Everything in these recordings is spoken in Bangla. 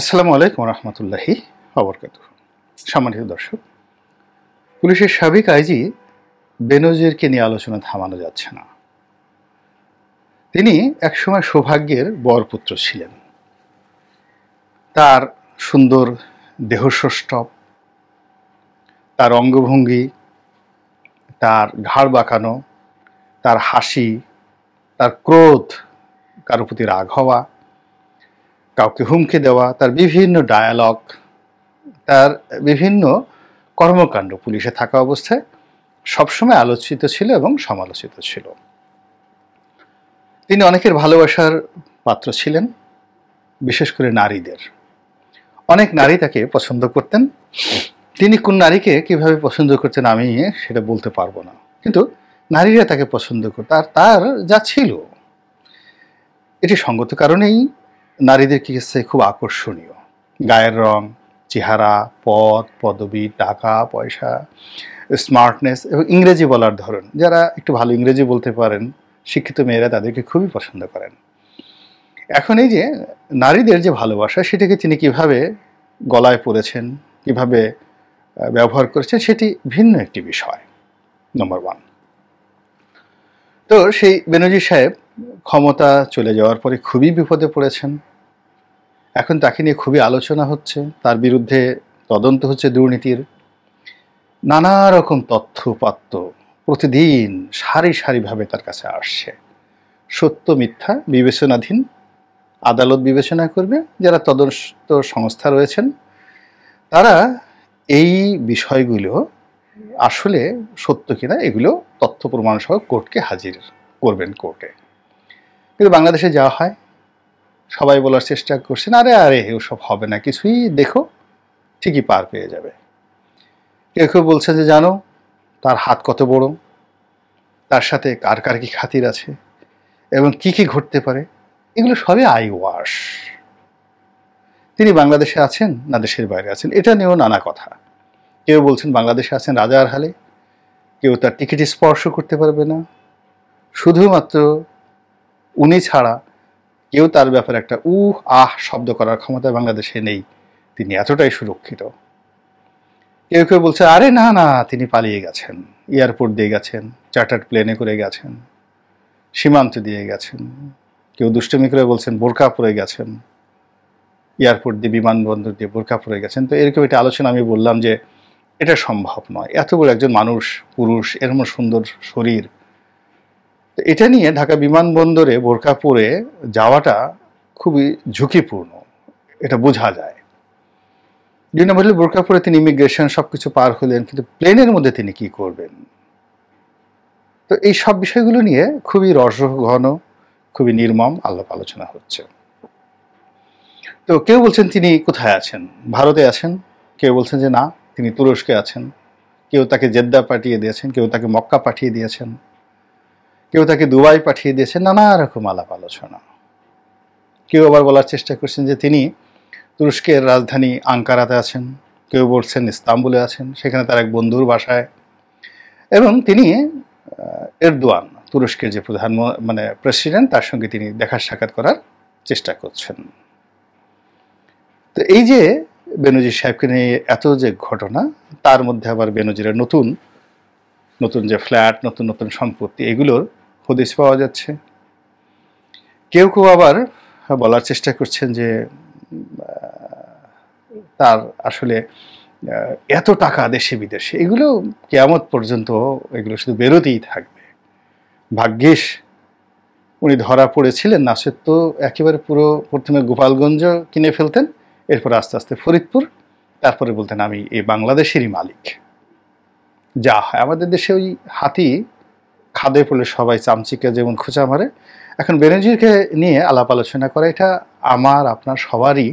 আসসালামু আলাইকুম রহমতুল্লাহি অবরকাত সম্মানিত দর্শক পুলিশের সাবেক আইজি বেনজিরকে নিয়ে আলোচনা থামানো যাচ্ছে না তিনি একসময় সৌভাগ্যের বরপুত্র ছিলেন তার সুন্দর দেহসষ্টপ তার অঙ্গভঙ্গি তার ঘাড় বাঁকানো তার হাসি তার ক্রোধ কারো প্রতি রাগ হওয়া কাউকে হুমকি দেওয়া তার বিভিন্ন ডায়ালগ তার বিভিন্ন কর্মকাণ্ড পুলিশে থাকা অবস্থায় সবসময় আলোচিত ছিল এবং সমালোচিত ছিল তিনি অনেকের ভালোবাসার পাত্র ছিলেন বিশেষ করে নারীদের অনেক নারী তাকে পছন্দ করতেন তিনি কোন নারীকে কিভাবে পছন্দ করতেন আমি সেটা বলতে পারবো না কিন্তু নারীরা তাকে পছন্দ করত আর তার যা ছিল এটি সঙ্গত কারণেই নারীদের কাছে খুব আকর্ষণীয় গায়ের রং চেহারা পদ পদবি টাকা পয়সা স্মার্টনেস এবং ইংরেজি বলার ধরন যারা একটু ভালো ইংরেজি বলতে পারেন শিক্ষিত মেয়েরা তাদেরকে খুবই পছন্দ করেন এখন এই যে নারীদের যে ভালোবাসা সেটাকে তিনি কিভাবে গলায় পড়েছেন কিভাবে ব্যবহার করেছেন সেটি ভিন্ন একটি বিষয় নম্বর ওয়ান তো সেই বেনজি সাহেব ক্ষমতা চলে যাওয়ার পরে খুবই বিপদে পড়েছেন এখন তাকে নিয়ে খুবই আলোচনা হচ্ছে তার বিরুদ্ধে তদন্ত হচ্ছে দুর্নীতির নানা রকম তথ্য প্রতিদিন সারি সারিভাবে তার কাছে আসছে সত্য মিথ্যা বিবেচনাধীন আদালত বিবেচনা করবে যারা তদন্ত সংস্থা রয়েছেন তারা এই বিষয়গুলো আসলে সত্য কিনা এগুলো তথ্য প্রমাণ সহ কোর্টকে হাজির করবেন কোর্টে কিন্তু বাংলাদেশে যাওয়া হয় সবাই বলার চেষ্টা করছেন আরে আরে ওসব হবে না কিছুই দেখো ঠিকই পার পেয়ে যাবে কেউ কেউ বলছে যে জানো তার হাত কত বড় তার সাথে কার কার কি খাতির আছে এবং কি কি ঘটতে পারে এগুলো সবই আই ওয়াশ তিনি বাংলাদেশে আছেন না দেশের বাইরে আছেন এটা নিয়েও নানা কথা কেউ বলছেন বাংলাদেশে আছেন রাজার হালে কেউ তার টিকিট স্পর্শ করতে পারবে না শুধুমাত্র উনি ছাড়া কেউ তার ব্যাপারে একটা উ আহ শব্দ করার ক্ষমতা বাংলাদেশে নেই তিনি এতটাই সুরক্ষিত কেউ কেউ বলছে আরে না না তিনি পালিয়ে গেছেন এয়ারপোর্ট দিয়ে গেছেন চার্টার্ড প্লেনে করে গেছেন সীমান্ত দিয়ে গেছেন কেউ দুষ্টমি করে বলছেন বোরকা পরে গেছেন এয়ারপোর্ট দিয়ে বিমানবন্দর দিয়ে বোরকা পরে গেছেন তো এরকম একটা আলোচনা আমি বললাম যে এটা সম্ভব নয় এত বড় একজন মানুষ পুরুষ এরম সুন্দর শরীর তো এটা নিয়ে ঢাকা বিমানবন্দরে বোরখাপুরে পরে যাওয়াটা খুবই ঝুঁকিপূর্ণ এটা বোঝা যায় দুই নম্বর হলে বোরকা পরে তিনি ইমিগ্রেশন সব কিছু পার হলেন কিন্তু প্লেনের মধ্যে তিনি কি করবেন তো এই সব বিষয়গুলো নিয়ে খুবই রসঘন খুবই নির্মম আলাপ আলোচনা হচ্ছে তো কেউ বলছেন তিনি কোথায় আছেন ভারতে আছেন কেউ বলছেন যে না তিনি তুরস্কে আছেন কেউ তাকে জেদ্দা পাঠিয়ে দিয়েছেন কেউ তাকে মক্কা পাঠিয়ে দিয়েছেন কেউ তাকে দুবাই পাঠিয়ে দিয়েছে নানা রকম আলাপ আলোচনা কেউ আবার বলার চেষ্টা করছেন যে তিনি তুরস্কের রাজধানী আঙ্কারাতে আছেন কেউ বলছেন ইস্তাম্বুলে আছেন সেখানে তার এক বন্ধুর বাসায় এবং তিনি এরদোয়ান তুরস্কের যে প্রধান মানে প্রেসিডেন্ট তার সঙ্গে তিনি দেখার সাক্ষাৎ করার চেষ্টা করছেন তো এই যে বেনজির সাহেবকে নিয়ে এত যে ঘটনা তার মধ্যে আবার বেনজিরের নতুন নতুন যে ফ্ল্যাট নতুন নতুন সম্পত্তি এগুলোর উপদেশ পাওয়া যাচ্ছে কেউ কেউ আবার বলার চেষ্টা করছেন যে তার আসলে এত টাকা দেশে বিদেশে এগুলো কেয়ামত পর্যন্ত এগুলো শুধু বেরোতেই থাকবে ভাগ্যিস উনি ধরা পড়েছিলেন নাসের তো একেবারে পুরো প্রথমে গোপালগঞ্জ কিনে ফেলতেন এরপর আস্তে আস্তে ফরিদপুর তারপরে বলতেন আমি এই বাংলাদেশেরই মালিক যা হয় আমাদের দেশে ওই হাতি খাদে পড়লে সবাই চামচিকে যেমন খোঁচা মারে এখন বেনজিরকে নিয়ে আলাপ আলোচনা করা এটা আমার আপনার সবারই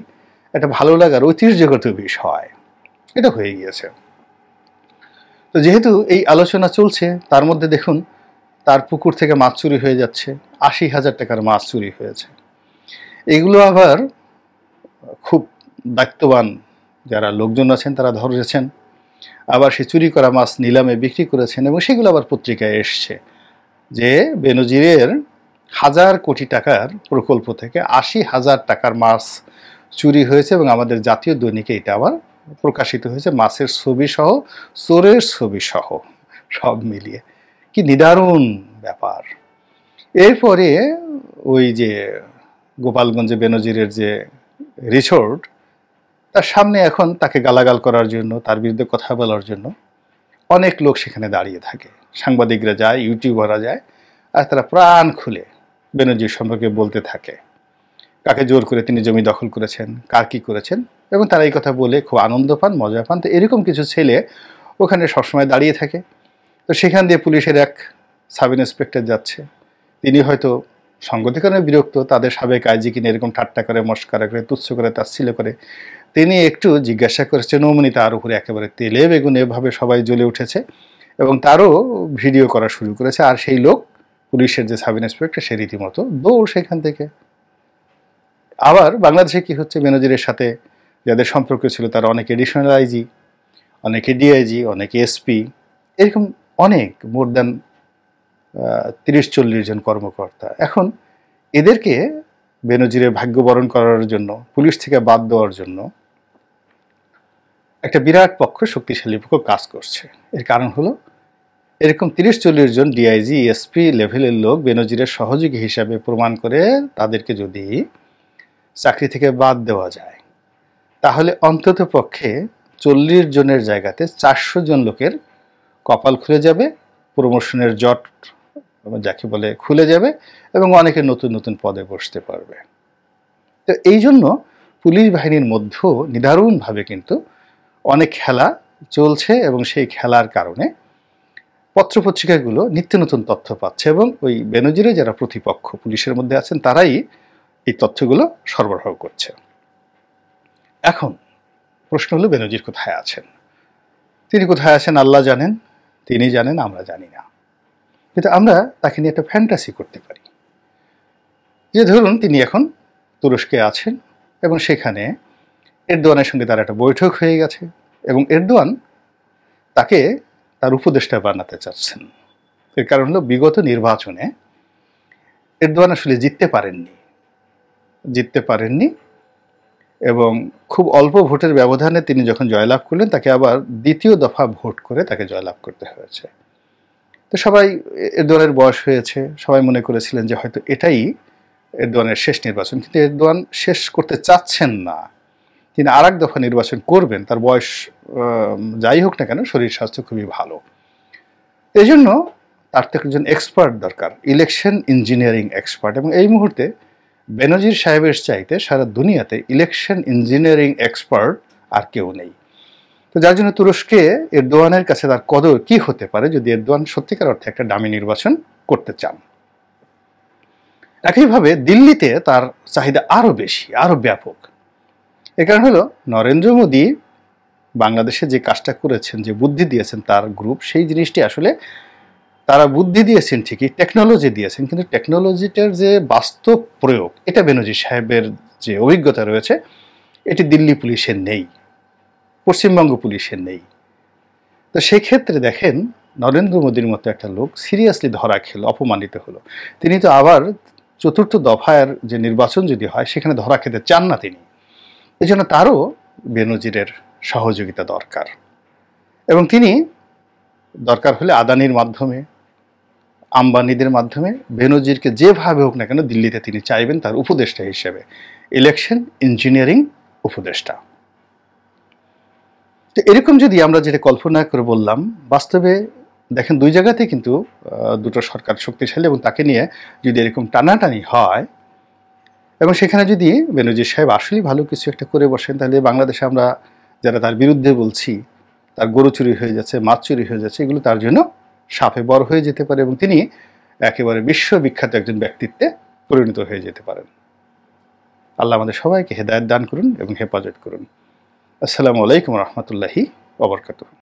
একটা ভালো লাগার ঐতিহ্যগত বিষয় এটা হয়ে গিয়েছে তো যেহেতু এই আলোচনা চলছে তার মধ্যে দেখুন তার পুকুর থেকে মাছ চুরি হয়ে যাচ্ছে আশি হাজার টাকার মাছ চুরি হয়েছে এগুলো আবার খুব দায়িত্ববান যারা লোকজন আছেন তারা ধরেছেন আবার সে চুরি করা মাছ নিলামে বিক্রি করেছেন এবং সেগুলো আবার পত্রিকায় এসছে যে বেনজিরের হাজার কোটি টাকার প্রকল্প থেকে আশি হাজার টাকার মাছ চুরি হয়েছে এবং আমাদের জাতীয় দৈনিকে এটা আবার প্রকাশিত হয়েছে মাছের ছবি সহ চোরের ছবি সহ সব মিলিয়ে কি নিদারুণ ব্যাপার এরপরে ওই যে গোপালগঞ্জে বেনজিরের যে রিসোর্ট তার সামনে এখন তাকে গালাগাল করার জন্য তার বিরুদ্ধে কথা বলার জন্য অনেক লোক সেখানে দাঁড়িয়ে থাকে সাংবাদিকরা যায় ইউটিউবাররা যায় আর তারা প্রাণ খুলে বেনজির সম্পর্কে বলতে থাকে কাকে জোর করে তিনি জমি দখল করেছেন কার কী করেছেন এবং তারা এই কথা বলে খুব আনন্দ পান মজা পান তো এরকম কিছু ছেলে ওখানে সবসময় দাঁড়িয়ে থাকে তো সেখান দিয়ে পুলিশের এক সাব ইন্সপেক্টর যাচ্ছে তিনি হয়তো সংগতিকরণে বিরক্ত তাদের সাবেক কিনে এরকম ঠাট্টা করে মস্কারা করে তুচ্ছ করে তাচ্ছিল করে তিনি একটু জিজ্ঞাসা করেছেন ওমনি তার উপরে একেবারে তেলে বেগুন এভাবে সবাই জ্বলে উঠেছে এবং তারও ভিডিও করা শুরু করেছে আর সেই লোক পুলিশের যে সাব ইন্সপেক্টর সে রীতিমতো দৌড় সেখান থেকে আবার বাংলাদেশে কি হচ্ছে ম্যানেজারের সাথে যাদের সম্পর্ক ছিল তারা অনেকে এডিশনাল আইজি অনেকে ডিআইজি অনেকে এসপি এরকম অনেক মোর দ্যান তিরিশ চল্লিশ জন কর্মকর্তা এখন এদেরকে বেনজিরের ভাগ্য বরণ করার জন্য পুলিশ থেকে বাদ দেওয়ার জন্য একটা বিরাট পক্ষ শক্তিশালী পক্ষ কাজ করছে এর কারণ হলো এরকম তিরিশ চল্লিশ জন ডিআইজি এসপি লেভেলের লোক বেনজিরের সহযোগী হিসাবে প্রমাণ করে তাদেরকে যদি চাকরি থেকে বাদ দেওয়া যায় তাহলে অন্তত পক্ষে চল্লিশ জনের জায়গাতে চারশো জন লোকের কপাল খুলে যাবে প্রমোশনের জট যাকে বলে খুলে যাবে এবং অনেকে নতুন নতুন পদে বসতে পারবে তো এই জন্য পুলিশ বাহিনীর মধ্যেও নিদারুণভাবে কিন্তু অনেক খেলা চলছে এবং সেই খেলার কারণে পত্রপত্রিকাগুলো নিত্য নতুন তথ্য পাচ্ছে এবং ওই বেনজিরে যারা প্রতিপক্ষ পুলিশের মধ্যে আছেন তারাই এই তথ্যগুলো সরবরাহ করছে এখন প্রশ্ন হলো বেনজির কোথায় আছেন তিনি কোথায় আছেন আল্লাহ জানেন তিনি জানেন আমরা জানি না কিন্তু আমরা তাকে নিয়ে একটা ফ্যান্টাসি করতে পারি যে ধরুন তিনি এখন তুরস্কে আছেন এবং সেখানে এরদোয়ানের সঙ্গে তার একটা বৈঠক হয়ে গেছে এবং এরদোয়ান তাকে তার উপদেষ্টা বানাতে চাচ্ছেন এর কারণ হলো বিগত নির্বাচনে এরদোয়ান আসলে জিততে পারেননি জিততে পারেননি এবং খুব অল্প ভোটের ব্যবধানে তিনি যখন জয়লাভ করলেন তাকে আবার দ্বিতীয় দফা ভোট করে তাকে জয়লাভ করতে হয়েছে তো সবাই এরদোয়ানের বয়স হয়েছে সবাই মনে করেছিলেন যে হয়তো এটাই এরদোয়ানের শেষ নির্বাচন কিন্তু এরদোয়ান শেষ করতে চাচ্ছেন না তিনি আর এক দফা নির্বাচন করবেন তার বয়স যাই হোক না কেন শরীর স্বাস্থ্য খুবই ভালো এই জন্য তার থেকে একজন এক্সপার্ট দরকার ইলেকশন ইঞ্জিনিয়ারিং এক্সপার্ট এবং এই মুহূর্তে বেনজির সাহেবের চাইতে সারা দুনিয়াতে ইলেকশন ইঞ্জিনিয়ারিং এক্সপার্ট আর কেউ নেই তো যার জন্য তুরস্কে এরদোয়ানের কাছে তার কদর কি হতে পারে যদি এরদোয়ান সত্যিকার অর্থে একটা দামি নির্বাচন করতে চান একইভাবে দিল্লিতে তার চাহিদা আরও বেশি আরও ব্যাপক এ কারণ হলো নরেন্দ্র মোদী বাংলাদেশে যে কাজটা করেছেন যে বুদ্ধি দিয়েছেন তার গ্রুপ সেই জিনিসটি আসলে তারা বুদ্ধি দিয়েছেন ঠিকই টেকনোলজি দিয়েছেন কিন্তু টেকনোলজিটার যে বাস্তব প্রয়োগ এটা বেনজি সাহেবের যে অভিজ্ঞতা রয়েছে এটি দিল্লি পুলিশের নেই পশ্চিমবঙ্গ পুলিশের নেই তো সেক্ষেত্রে দেখেন নরেন্দ্র মোদীর মতো একটা লোক সিরিয়াসলি ধরা খেলো অপমানিত হলো তিনি তো আবার চতুর্থ দফায় যে নির্বাচন যদি হয় সেখানে ধরা খেতে চান না তিনি এজন্য তারও বেনজিরের সহযোগিতা দরকার এবং তিনি দরকার হলে আদানির মাধ্যমে আম্বানিদের মাধ্যমে বেনজিরকে যেভাবে হোক না কেন দিল্লিতে তিনি চাইবেন তার উপদেষ্টা হিসেবে ইলেকশন ইঞ্জিনিয়ারিং উপদেষ্টা তো এরকম যদি আমরা যেটা কল্পনা করে বললাম বাস্তবে দেখেন দুই জায়গাতে কিন্তু দুটো সরকার শক্তিশালী এবং তাকে নিয়ে যদি এরকম টানাটানি হয় এবং সেখানে যদি বেনজির সাহেব আসলেই ভালো কিছু একটা করে বসেন তাহলে বাংলাদেশে আমরা যারা তার বিরুদ্ধে বলছি তার গরু চুরি হয়ে যাচ্ছে মাছ চুরি হয়ে যাচ্ছে এগুলো তার জন্য সাপে বড় হয়ে যেতে পারে এবং তিনি একেবারে বিশ্ববিখ্যাত একজন ব্যক্তিত্বে পরিণত হয়ে যেতে পারেন আল্লাহ আমাদের সবাইকে হেদায়ত দান করুন এবং হেফাজত করুন আসসালামু আলাইকুম রহমতুল্লাহি অবরকাত